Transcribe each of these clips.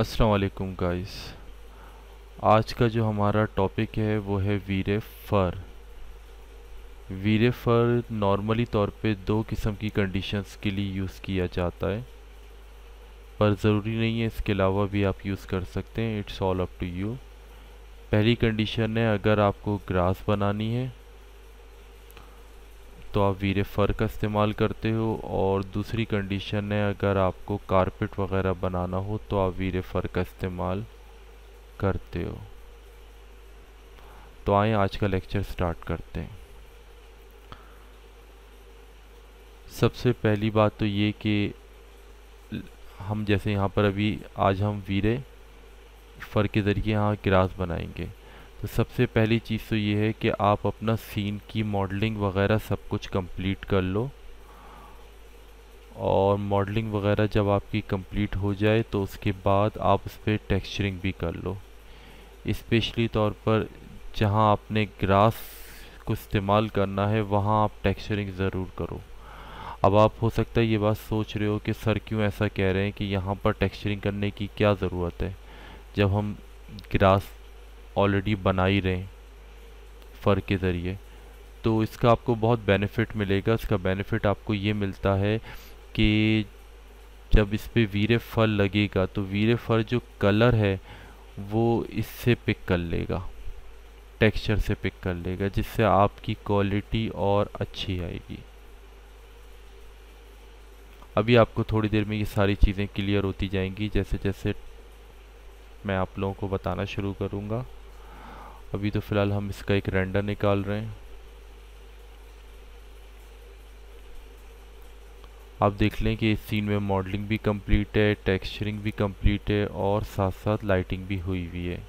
अस्सलाम वालेकुम गाइस आज का जो हमारा टॉपिक है वो है वीर फ़र वीर फ़र नॉर्मली तौर पे दो किस्म की कंडीशंस के लिए यूज़ किया जाता है पर ज़रूरी नहीं है इसके अलावा भी आप यूज़ कर सकते हैं it's all up to you पहली कंडीशन है अगर आपको ग्रास बनानी है तो आप वीरे फर का इस्तेमाल करते हो और दूसरी कंडीशन है अगर आपको कारपेट वगैरह बनाना हो तो आप वीरे फर का इस्तेमाल करते हो तो आए आज का लेक्चर स्टार्ट करते हैं सबसे पहली बात तो ये कि हम जैसे यहाँ पर अभी आज हम वीरे फर के ज़रिए यहाँ ग्रास बनाएंगे तो सबसे पहली चीज़ तो ये है कि आप अपना सीन की मॉडलिंग वगैरह सब कुछ कंप्लीट कर लो और मॉडलिंग वगैरह जब आपकी कंप्लीट हो जाए तो उसके बाद आप उस पर टेक्सचरिंग भी कर लो इस्पेशली तौर पर जहाँ आपने ग्रास को इस्तेमाल करना है वहाँ आप टेक्सचरिंग ज़रूर करो अब आप हो सकता है ये बात सोच रहे हो कि सर क्यों ऐसा कह रहे हैं कि यहाँ पर टेक्सचरिंग करने की क्या ज़रूरत है जब हम ग्रास ऑलरेडी बना ही रहे फ़र के ज़रिए तो इसका आपको बहुत बेनिफिट मिलेगा इसका बेनिफिट आपको ये मिलता है कि जब इस पर वीरे फल लगेगा तो वीरे फल जो कलर है वो इससे पिक कर लेगा टेक्सचर से पिक कर लेगा जिससे आपकी क्वालिटी और अच्छी आएगी अभी आपको थोड़ी देर में ये सारी चीज़ें क्लियर होती जाएंगी जैसे जैसे मैं आप लोगों को बताना शुरू करूँगा अभी तो फ़िलहाल हम इसका एक रेंडर निकाल रहे हैं आप देख लें कि इस सीन में मॉडलिंग भी कंप्लीट है टेक्सचरिंग भी कंप्लीट है और साथ साथ लाइटिंग भी हुई हुई है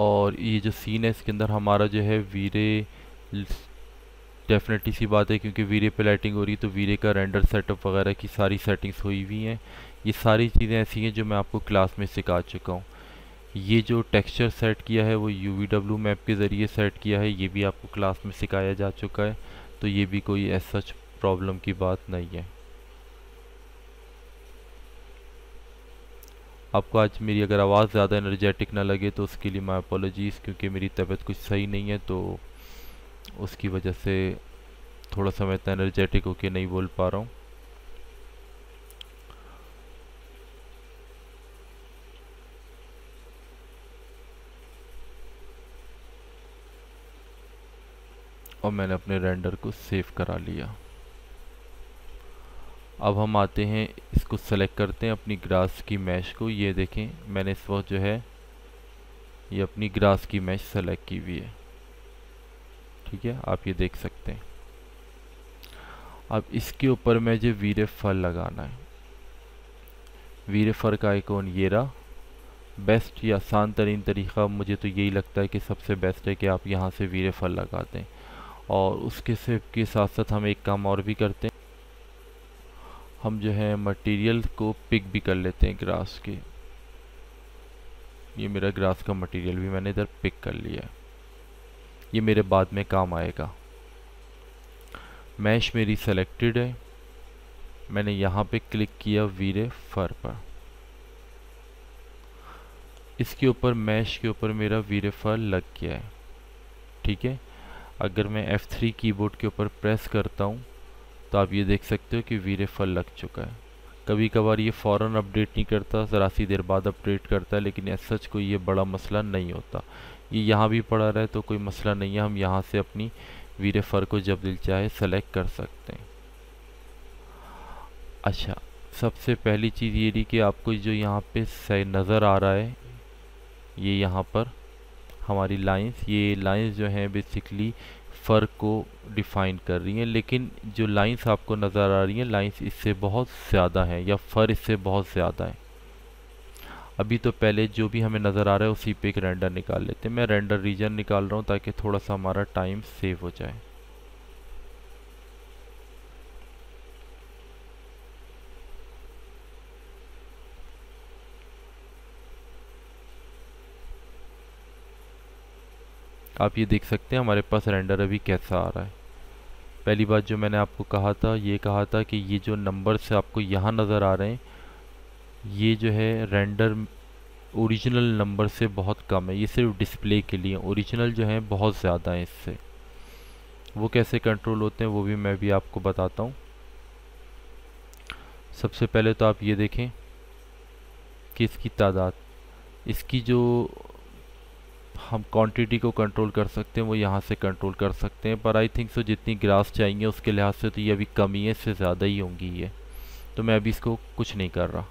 और ये जो सीन है इसके अंदर हमारा जो है वीरे डेफिनेटली सी बात है क्योंकि वीरे पे लाइटिंग हो रही है तो वीरे का रेंडर सेटअप वगैरह की सारी सेटिंग्स हुई हुई हैं ये सारी चीज़ें ऐसी हैं जो मैं आपको क्लास में सिखा चुका हूँ ये जो टेक्सचर सेट किया है वो यू वी डब्ल्यू मैप के ज़रिए सेट किया है ये भी आपको क्लास में सिखाया जा चुका है तो ये भी कोई ऐसा प्रॉब्लम की बात नहीं है आपको आज मेरी अगर आवाज़ ज़्यादा एनर्जेटिक ना लगे तो उसके लिए माई अपोलोजीज़ क्योंकि मेरी तबीयत कुछ सही नहीं है तो उसकी वजह से थोड़ा सा मैं इतना एनर्जेटिक होके नहीं बोल पा रहा हूँ और मैंने अपने रेंडर को सेव करा लिया अब हम आते हैं इसको सेलेक्ट करते हैं अपनी ग्रास की मैश को ये देखें मैंने इस वक्त जो है ये अपनी ग्रास की मैश सेलेक्ट की हुई है ठीक है आप ये देख सकते हैं अब इसके ऊपर मैं जो वीर फल लगाना है वीर फर का आइकॉन ये रहा बेस्ट या आसान तरीन तरीका मुझे तो यही लगता है कि सबसे बेस्ट है कि आप यहाँ से वीर फल लगाते हैं और उसके से के साथ साथ हम एक काम और भी करते हैं हम जो है मटेरियल को पिक भी कर लेते हैं ग्रास के ये मेरा ग्रास का मटेरियल भी मैंने इधर पिक कर लिया ये मेरे बाद में काम आएगा मैश मेरी सेलेक्टेड है मैंने यहाँ पे क्लिक किया वीरे फर पर इसके ऊपर मैश के ऊपर मेरा वीरे फर लग गया है ठीक है अगर मैं F3 कीबोर्ड के ऊपर प्रेस करता हूँ तो आप ये देख सकते हो कि वीरे फल लग चुका है कभी कभार ये फ़ौर अपडेट नहीं करता ज़रा सी देर बाद अपडेट करता है लेकिन एज सच कोई ये बड़ा मसला नहीं होता ये यहाँ भी पड़ा रहे तो कोई मसला नहीं है हम यहाँ से अपनी वीर फर को जब दिल चाहे सेलेक्ट कर सकते हैं अच्छा सबसे पहली चीज़ ये रही कि आपको जो यहाँ पे नज़र आ रहा है ये यहाँ पर हमारी लाइंस ये लाइंस जो हैं बेसिकली फ़र्क को डिफ़ाइन कर रही हैं लेकिन जो लाइंस आपको नज़र आ रही हैं लाइंस इससे बहुत ज़्यादा हैं या फ़र इससे बहुत ज़्यादा है अभी तो पहले जो भी हमें नज़र आ रहा है उसी पे एक रेंडर निकाल लेते हैं मैं रेंडर रीजन निकाल रहा हूँ ताकि थोड़ा सा हमारा टाइम सेव हो जाए आप ये देख सकते हैं हमारे पास रेंडर अभी कैसा आ रहा है पहली बात जो मैंने आपको कहा था ये कहा था कि ये जो नंबर्स आपको यहाँ नज़र आ रहे हैं ये जो है रेंडर ओरिजिनल नंबर से बहुत कम है ये सिर्फ डिस्प्ले के लिए ओरिजिनल जो है बहुत ज़्यादा हैं इससे वो कैसे कंट्रोल होते हैं वो भी मैं भी आपको बताता हूँ सबसे पहले तो आप ये देखें कि इसकी तादाद इसकी जो हम क्वांटिटी को कंट्रोल कर सकते हैं वो यहाँ से कंट्रोल कर सकते हैं पर आई थिंक सो जितनी ग्रास चाहिए उसके लिहाज से तो ये अभी कमी है इससे ज़्यादा ही होंगी ये तो मैं अभी इसको कुछ नहीं कर रहा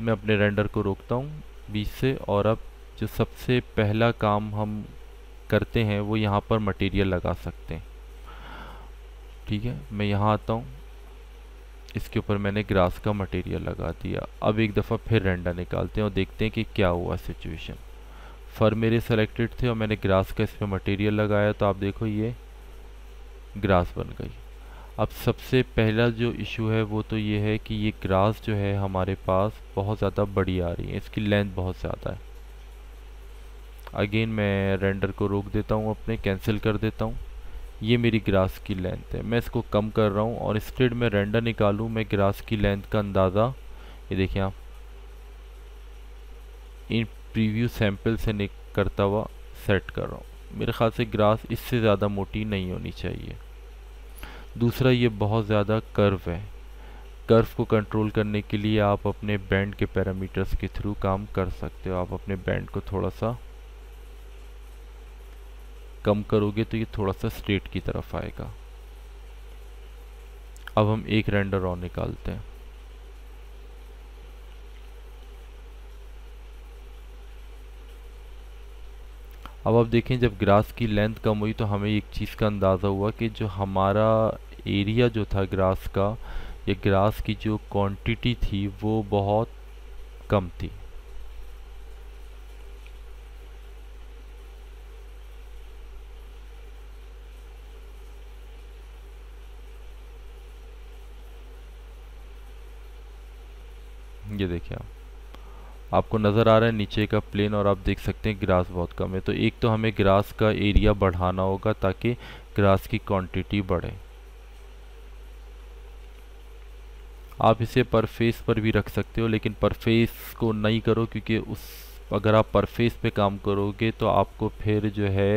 मैं अपने रेंडर को रोकता हूँ बीच से और अब जो सबसे पहला काम हम करते हैं वो यहाँ पर मटेरियल लगा सकते हैं ठीक है मैं यहाँ आता हूँ इसके ऊपर मैंने ग्रास का मटेरियल लगा दिया अब एक दफ़ा फिर रेंडा निकालते हैं और देखते हैं कि क्या हुआ सिचुएशन फर मेरे सेलेक्टेड थे और मैंने ग्रास का इस पर मटेरियल लगाया तो आप देखो ये ग्रास बन गई अब सबसे पहला जो इशू है वो तो ये है कि ये ग्रास जो है हमारे पास बहुत ज़्यादा बड़ी आ रही है इसकी लेंथ बहुत ज़्यादा है अगेन मैं रेंडर को रोक देता हूँ अपने कैंसिल कर देता हूँ ये मेरी ग्रास की लेंथ है मैं इसको कम कर रहा हूँ और इस में रेंडर निकालूँ मैं ग्रास की लेंथ का अंदाज़ा ये देखिए आप इन प्रीव्यू सैम्पल से निक करता हुआ सेट कर रहा हूँ मेरे ख्याल से ग्रास इससे ज़्यादा मोटी नहीं होनी चाहिए दूसरा ये बहुत ज़्यादा कर्व है कर्व को कंट्रोल करने के लिए आप अपने बैंड के पैरामीटर्स के थ्रू काम कर सकते हो आप अपने बैंड को थोड़ा सा कम करोगे तो ये थोड़ा सा स्ट्रेट की तरफ आएगा अब हम एक रेंडर और निकालते हैं अब आप देखें जब ग्रास की लेंथ कम हुई तो हमें एक चीज़ का अंदाज़ा हुआ कि जो हमारा एरिया जो था ग्रास का या ग्रास की जो क्वांटिटी थी वो बहुत कम थी देखिए आप आपको नज़र आ रहा है नीचे का प्लेन और आप देख सकते हैं ग्रास बहुत कम है तो एक तो हमें ग्रास का एरिया बढ़ाना होगा ताकि ग्रास की क्वांटिटी बढ़े आप इसे परफेस पर भी रख सकते हो लेकिन परफेस को नहीं करो क्योंकि उस अगर आप परफेस पे काम करोगे तो आपको फिर जो है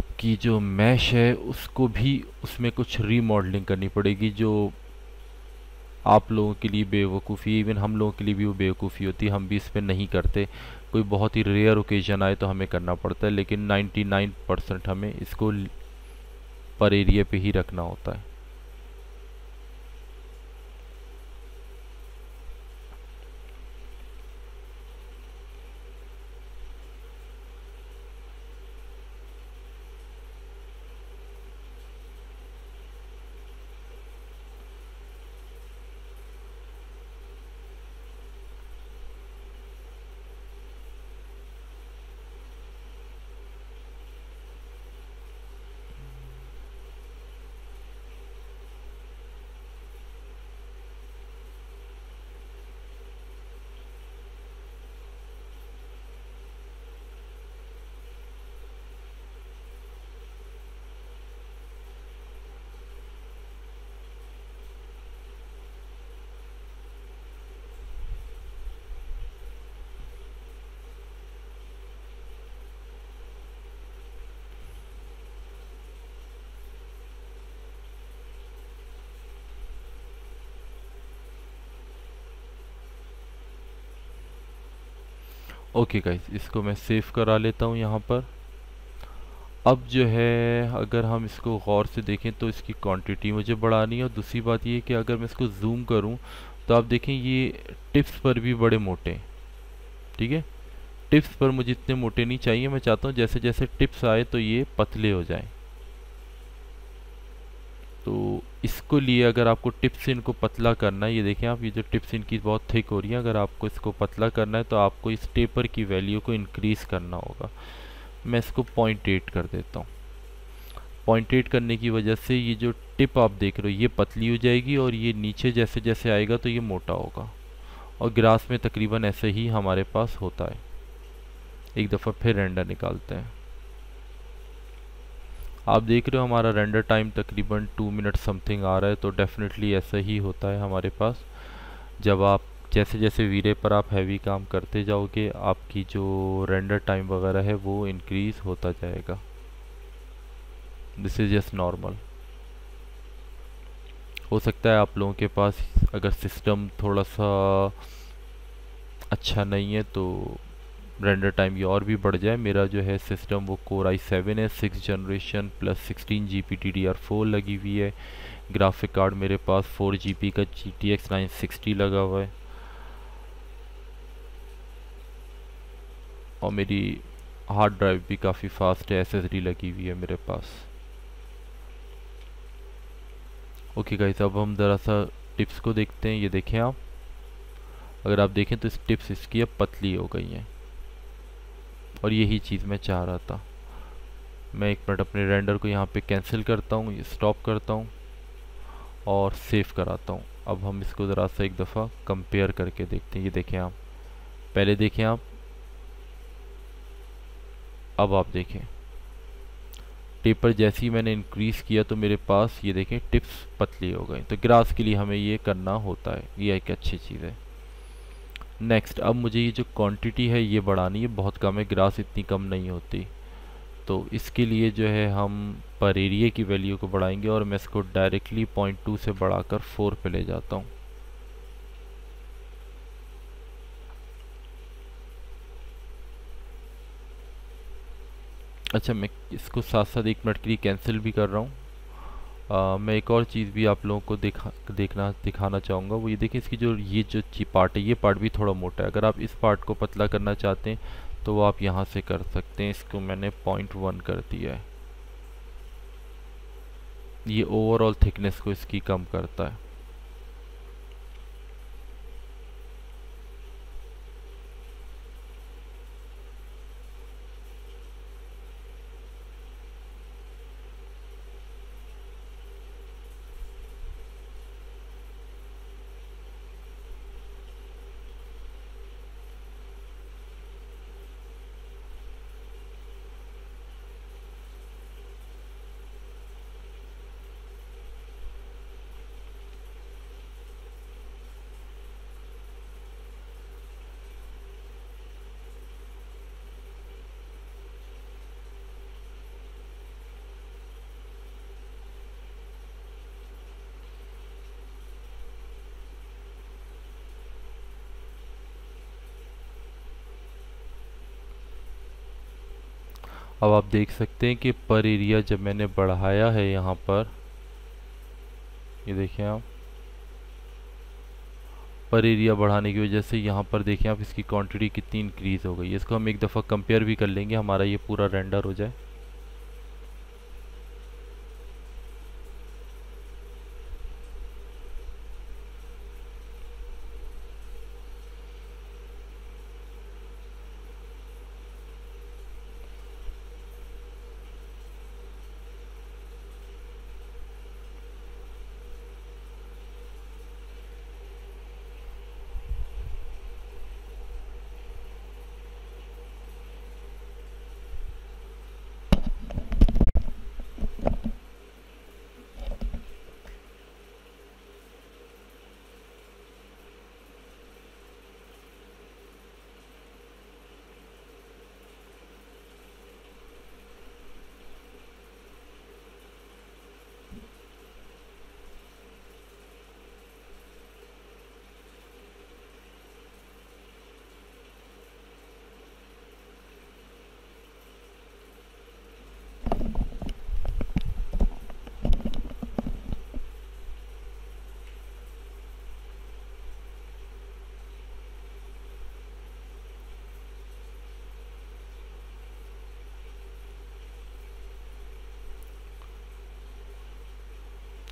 आपकी जो मैश है उसको भी उसमें कुछ रीमॉडलिंग करनी पड़ेगी जो आप लोगों के लिए बेवकूफ़ी इवन हम लोगों के लिए भी वो बेवकूफ़ी होती है हम भी इस पर नहीं करते कोई बहुत ही रेयर ओकेजन आए तो हमें करना पड़ता है लेकिन 99 परसेंट हमें इसको पर एरिया पे ही रखना होता है ओके गाइस इसको मैं सेव करा लेता हूँ यहाँ पर अब जो है अगर हम इसको गौर से देखें तो इसकी क्वांटिटी मुझे बढ़ानी है और दूसरी बात ये कि अगर मैं इसको जूम करूँ तो आप देखें ये टिप्स पर भी बड़े मोटे हैं ठीक है टिप्स पर मुझे इतने मोटे नहीं चाहिए मैं चाहता हूँ जैसे जैसे टिप्स आए तो ये पतले हो जाएँ तो इसको लिए अगर आपको टिप्स इनको पतला करना है ये देखें आप ये जो टिप्स इनकी बहुत थिक हो रही है अगर आपको इसको पतला करना है तो आपको इस टेपर की वैल्यू को इनक्रीज़ करना होगा मैं इसको पॉइंट एट कर देता हूँ पॉइंट एट करने की वजह से ये जो टिप आप देख रहे हो ये पतली हो जाएगी और ये नीचे जैसे जैसे आएगा तो ये मोटा होगा और ग्रास में तकरीबन ऐसे ही हमारे पास होता है एक दफ़ा फिर रेंडर निकालते हैं आप देख रहे हो हमारा रेंडर टाइम तकरीबन टू मिनट समथिंग आ रहा है तो डेफिनेटली ऐसा ही होता है हमारे पास जब आप जैसे जैसे वीरे पर आप हैवी काम करते जाओगे आपकी जो रेंडर टाइम वगैरह है वो इंक्रीज़ होता जाएगा दिस इज़ जस्ट नॉर्मल हो सकता है आप लोगों के पास अगर सिस्टम थोड़ा सा अच्छा नहीं है तो रेंडर टाइम ये और भी बढ़ जाए मेरा जो है सिस्टम वो कोर आई सेवन है six generation plus sixteen G P T D R four लगी हुई है ग्राफिक कार्ड मेरे पास फोर जी पी का G T X nine sixty लगा हुआ है और मेरी हार्ड ड्राइव भी काफ़ी फास्ट है एस एस डी लगी हुई है मेरे पास ओके गाइस अब हम ज़रा सा टिप्स को देखते हैं ये देखें आप अगर आप देखें तो इस टिप्स इसकी अब पतली हो गई हैं और यही चीज़ मैं चाह रहा था मैं एक मिनट अपने रेंडर को यहाँ पे कैंसिल करता हूँ स्टॉप करता हूँ और सेव कराता हूँ अब हम इसको ज़रा सा एक दफ़ा कंपेयर करके देखते हैं ये देखें आप पहले देखें आप अब आप देखें टेपर जैसे ही मैंने इंक्रीज़ किया तो मेरे पास ये देखें टिप्स पतली हो गई तो ग्रास के लिए हमें ये करना होता है ये एक अच्छी चीज़ है नेक्स्ट अब मुझे ये जो क्वांटिटी है ये बढ़ानी है बहुत कम है ग्रास इतनी कम नहीं होती तो इसके लिए जो है हम पर एरिए की वैल्यू को बढ़ाएंगे और मैं इसको डायरेक्टली पॉइंट टू से बढ़ाकर फोर पे ले जाता हूँ अच्छा मैं इसको साथ साथ एक मिनट के लिए कैंसिल भी कर रहा हूँ आ, मैं एक और चीज़ भी आप लोगों को देखा देखना दिखाना चाहूँगा वो ये देखिए इसकी जो ये जो पार्ट है ये पार्ट भी थोड़ा मोटा है अगर आप इस पार्ट को पतला करना चाहते हैं तो वो आप यहाँ से कर सकते हैं इसको मैंने पॉइंट वन कर दिया है ये ओवरऑल थिकनेस को इसकी कम करता है अब आप देख सकते हैं कि पर एरिया जब मैंने बढ़ाया है यहाँ पर ये देखें आप पर एरिया बढ़ाने की वजह से यहाँ पर देखें आप इसकी क्वांटिटी कितनी इंक्रीज़ हो गई है इसको हम एक दफ़ा कंपेयर भी कर लेंगे हमारा ये पूरा रेंडर हो जाए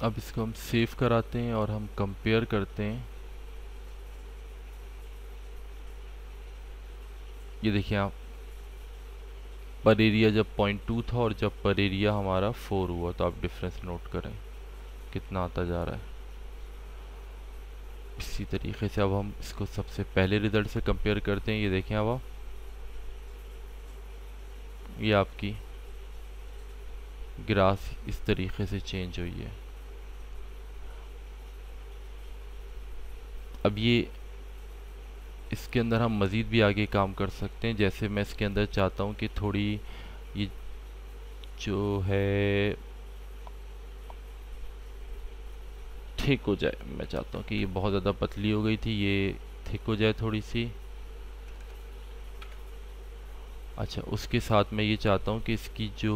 अब इसको हम सेव कराते हैं और हम कंपेयर करते हैं ये देखिए आप पर एरिया जब पॉइंट टू था और जब पर एरिया हमारा फोर हुआ तो आप डिफरेंस नोट करें कितना आता जा रहा है इसी तरीके से अब हम इसको सबसे पहले रिज़ल्ट से कंपेयर करते हैं ये देखें अब आप ये आपकी ग्राफ इस तरीके से चेंज हुई है अब ये इसके अंदर हम मज़ीद भी आगे काम कर सकते हैं जैसे मैं इसके अंदर चाहता हूँ कि थोड़ी ये जो है ठीक हो जाए मैं चाहता हूँ कि ये बहुत ज़्यादा पतली हो गई थी ये ठीक हो जाए थोड़ी सी अच्छा उसके साथ मैं ये चाहता हूँ कि इसकी जो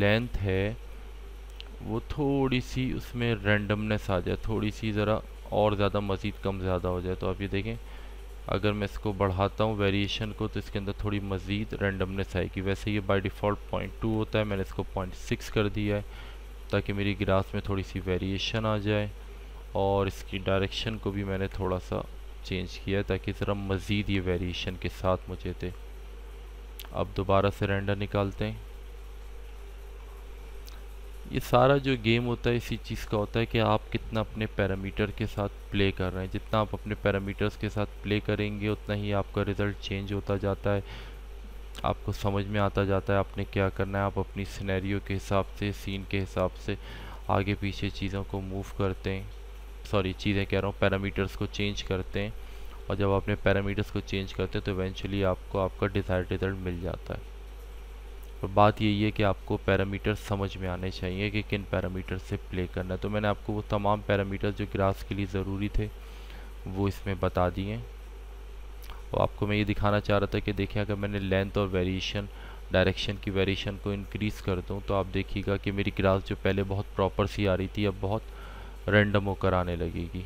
लेंथ है वो थोड़ी सी उसमें रैंडमनेस आ जाए थोड़ी सी ज़रा और ज़्यादा मज़ीद कम ज़्यादा हो जाए तो आप ये देखें अगर मैं इसको बढ़ाता हूँ वेरिएशन को तो इसके अंदर थोड़ी मज़ीद रेंडमनेस आएगी वैसे ये बाई डिफ़ॉल्ट पॉइंट टू होता है मैंने इसको पॉइंट सिक्स कर दिया है ताकि मेरी ग्रास में थोड़ी सी वेरिएशन आ जाए और इसकी डायरेक्शन को भी मैंने थोड़ा सा चेंज किया है ताकि ज़रा मज़ीद ये वेरिएशन के साथ मुझे थे अब दोबारा से रेंडर निकालते हैं ये सारा जो गेम होता है इसी चीज़ का होता है कि आप कितना अपने पैरामीटर के साथ प्ले कर रहे हैं जितना आप अपने पैरामीटर्स के साथ प्ले करेंगे उतना ही आपका रिज़ल्ट चेंज होता जाता है आपको समझ में आता जाता है आपने क्या करना है आप अपनी सिनेरियो के हिसाब से सीन के हिसाब से आगे पीछे चीज़ों को मूव करते हैं सॉरी चीज़ें कह रहा हूँ पैरामीटर्स को चेंज करते हैं और जब आपने पैरामीटर्स को चेंज करते हैं तो इवेंचुअली आपको आपका डिज़ायर्ड रिज़ल्ट मिल जाता है तो बात यही है कि आपको पैरामीटर्स समझ में आने चाहिए कि किन पैरामीटर से प्ले करना है तो मैंने आपको वो तमाम पैरामीटर्स जो ग्रास के लिए ज़रूरी थे वो इसमें बता दिए और आपको मैं ये दिखाना चाह रहा था कि देखिए अगर मैंने लेंथ और वेरिएशन डायरेक्शन की वेरिएशन को इंक्रीज़ कर दूँ तो आप देखिएगा कि मेरी ग्रास जो पहले बहुत प्रॉपर सी आ रही थी अब बहुत रेंडम होकर आने लगेगी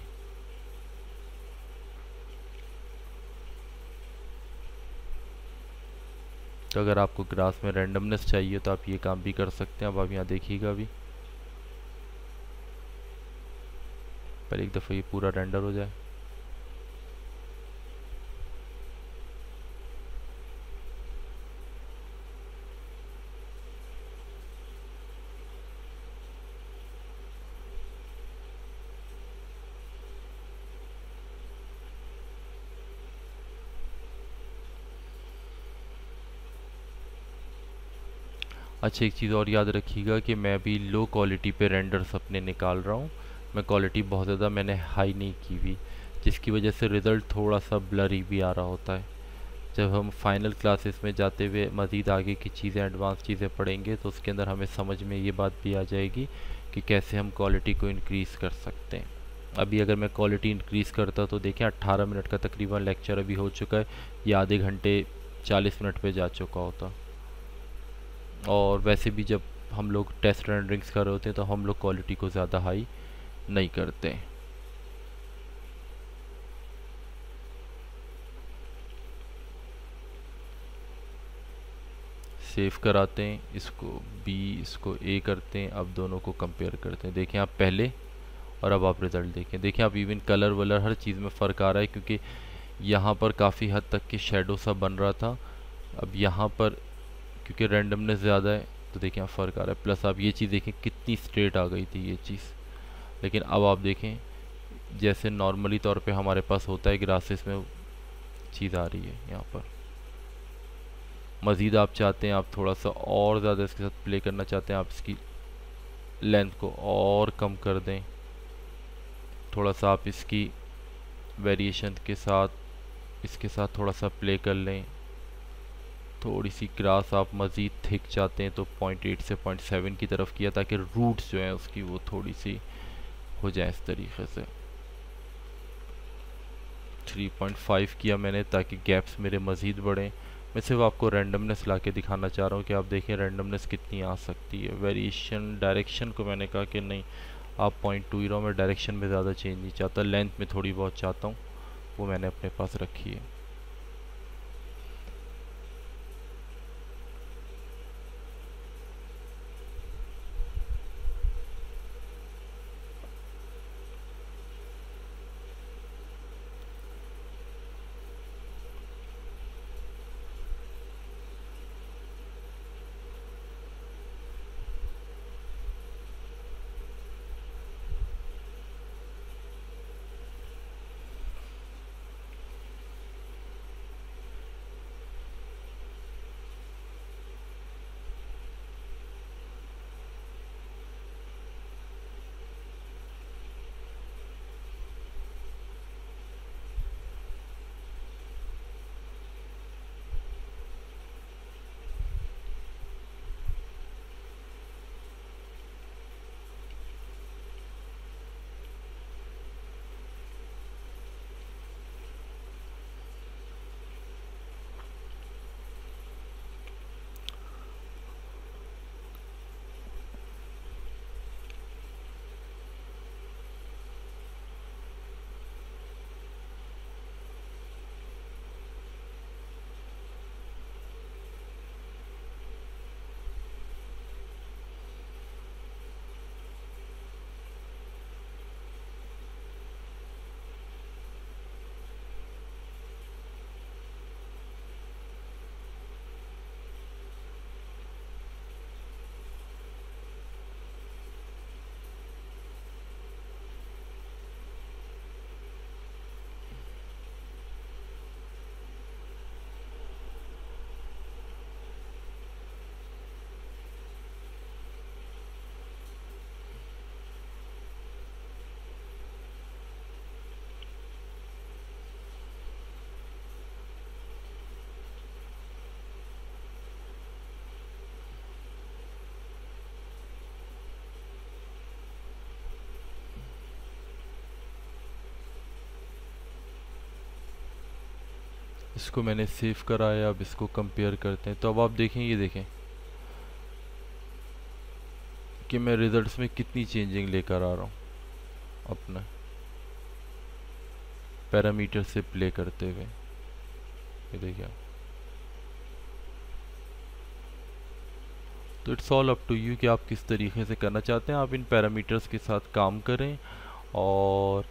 तो अगर आपको ग्रास में रैंडमनेस चाहिए तो आप ये काम भी कर सकते हैं अब आप यहाँ देखिएगा अभी पर एक दफ़ा ये पूरा रेंडर हो जाए अच्छा एक चीज़ और याद रखिएगा कि मैं भी लो क्वालिटी पे रेंडर्स अपने निकाल रहा हूँ मैं क्वालिटी बहुत ज़्यादा मैंने हाई नहीं की हुई जिसकी वजह से रिज़ल्ट थोड़ा सा ब्लरी भी आ रहा होता है जब हम फाइनल क्लासेस में जाते हुए मज़ीद आगे की चीज़ें एडवांस चीज़ें पढ़ेंगे तो उसके अंदर हमें समझ में ये बात भी आ जाएगी कि कैसे हम क्वालिटी को इनक्रीज़ कर सकते हैं अभी अगर मैं क्वालिटी इंक्रीज़ करता तो देखें 18 मिनट का तकरीबन लेक्चर अभी हो चुका है या आधे घंटे 40 मिनट पे जा चुका होता और वैसे भी जब हम लोग टेस्ट रेंडरिंग्स कर रहे होते हैं तो हम लोग क्वालिटी को ज़्यादा हाई नहीं करते सेव कराते हैं इसको बी इसको ए करते हैं अब दोनों को कंपेयर करते हैं देखें आप पहले और अब आप रिज़ल्ट देखें देखें आप इवन कलर वलर हर चीज़ में फ़र्क आ रहा है क्योंकि यहाँ पर काफ़ी हद तक के शेडो सा बन रहा था अब यहाँ पर क्योंकि रैंडमनेस ज़्यादा है तो देखें आप फ़र्क आ रहा है प्लस आप ये चीज़ देखें कितनी स्ट्रेट आ गई थी ये चीज़ लेकिन अब आप देखें जैसे नॉर्मली तौर पे हमारे पास होता है ग्रासेस में चीज़ आ रही है यहाँ पर मज़ीद आप चाहते हैं आप थोड़ा सा और ज़्यादा इसके साथ प्ले करना चाहते हैं आप इसकी लेंथ को और कम कर दें थोड़ा सा आप इसकी वेरिएशन के साथ इसके साथ थोड़ा सा प्ले कर लें थोड़ी सी ग्रास आप मज़ीद थिक चाहते हैं तो पॉइंट एट से पॉइंट सेवन की तरफ किया ताकि रूट्स जो हैं उसकी वो थोड़ी सी हो जाए इस तरीके से थ्री पॉइंट फाइव किया मैंने ताकि गैप्स मेरे मज़ीद बढ़ें मैं सिर्फ आपको रैंडमनेस ला के दिखाना चाह रहा हूँ कि आप देखें रैंडमनेस कितनी आ सकती है वेरिएशन डायरेक्शन को मैंने कहा कि नहीं आप पॉइंट टू ही रहो मैं डायरेक्शन में ज़्यादा चेंज नहीं चाहता लेंथ में थोड़ी बहुत चाहता हूँ वो मैंने अपने पास रखी है इसको मैंने सेव करा है अब इसको कंपेयर करते हैं तो अब आप देखें ये देखें कि मैं रिजल्ट्स में कितनी चेंजिंग लेकर आ रहा हूँ अपना पैरामीटर से प्ले करते हुए ये देखिए तो it's all up to you कि आप किस तरीके से करना चाहते हैं आप इन पैरामीटर्स के साथ काम करें और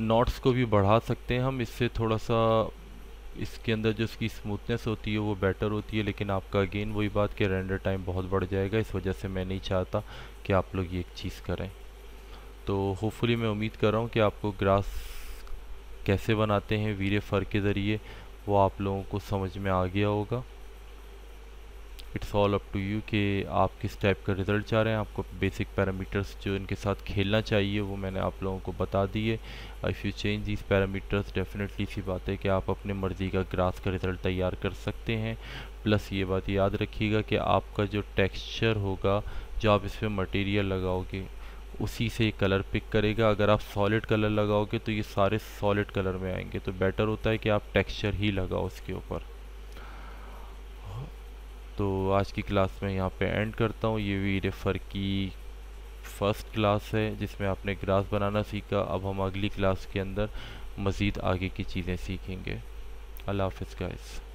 नोट्स को भी बढ़ा सकते हैं हम इससे थोड़ा सा इसके अंदर जो इसकी स्मूथनेस होती है वो बेटर होती है लेकिन आपका अगेन वही बात कि रेंडर टाइम बहुत बढ़ जाएगा इस वजह से मैं नहीं चाहता कि आप लोग ये एक चीज़ करें तो होपफुली मैं उम्मीद कर रहा हूँ कि आपको ग्रास कैसे बनाते हैं वीरे फर के ज़रिए वो आप लोगों को समझ में आ गया होगा it's all up to you कि आप किस टाइप का रिज़ल्ट चाह रहे हैं आपको बेसिक पैरामीटर्स जो इनके साथ खेलना चाहिए वो मैंने आप लोगों को बता दिए if you change these parameters definitely सी बात है कि आप अपने मर्ज़ी का ग्रास का रिज़ल्ट तैयार कर सकते हैं प्लस ये बात याद रखिएगा कि आपका जो टेक्स्चर होगा जो आप इस पर मटेरियल लगाओगे उसी से कलर पिक करेगा अगर आप सॉलिड कलर लगाओगे तो ये सारे सॉलिड कलर में आएंगे तो बेटर होता है कि आप टेक्सचर ही लगाओ उसके ऊपर तो आज की क्लास में यहाँ पे एंड करता हूँ ये वी रेफ़र की फ़र्स्ट क्लास है जिसमें आपने ग्रास बनाना सीखा अब हम अगली क्लास के अंदर मज़ीद आगे की चीज़ें सीखेंगे अल्लाह हाफ गाइस